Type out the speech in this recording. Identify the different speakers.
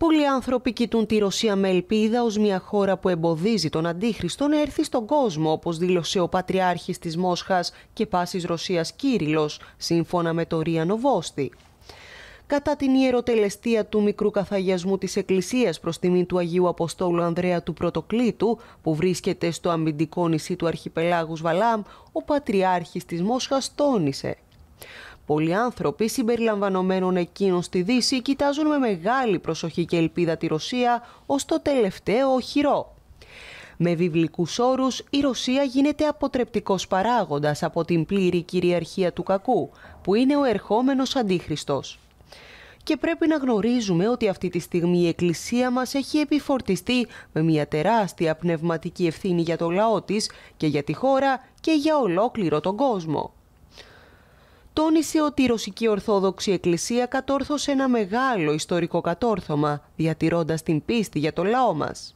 Speaker 1: Πολλοί άνθρωποι κοιτούν τη Ρωσία με ελπίδα ως μια χώρα που εμποδίζει τον αντίχριστο να έρθει στον κόσμο, όπως δήλωσε ο Πατριάρχης της Μόσχας και Πάσης Ρωσίας Κύριλο σύμφωνα με το Ρία Νοβόστη. Κατά την ιεροτελεστία του μικρού καθαγιασμού της Εκκλησίας προς τιμή του Αγίου Αποστόλου Ανδρέα του Πρωτοκλήτου, που βρίσκεται στο αμυντικό νησί του αρχιπελάγους Βαλάμ, ο Πατριάρχης της Μόσχας τόνισε. Πολλοί άνθρωποι συμπεριλαμβανομένων εκείνων στη Δύση κοιτάζουν με μεγάλη προσοχή και ελπίδα τη Ρωσία ως το τελευταίο οχυρό. Με βιβλικούς όρους, η Ρωσία γίνεται αποτρεπτικός παράγοντας από την πλήρη κυριαρχία του κακού, που είναι ο ερχόμενος αντίχριστος. Και πρέπει να γνωρίζουμε ότι αυτή τη στιγμή η Εκκλησία μας έχει επιφορτιστεί με μια τεράστια πνευματική ευθύνη για το λαό της και για τη χώρα και για ολόκληρο τον κόσμο τόνισε ότι η Ρωσική Ορθόδοξη Εκκλησία κατόρθωσε ένα μεγάλο ιστορικό κατόρθωμα, διατηρώντας την πίστη για το λαό μας.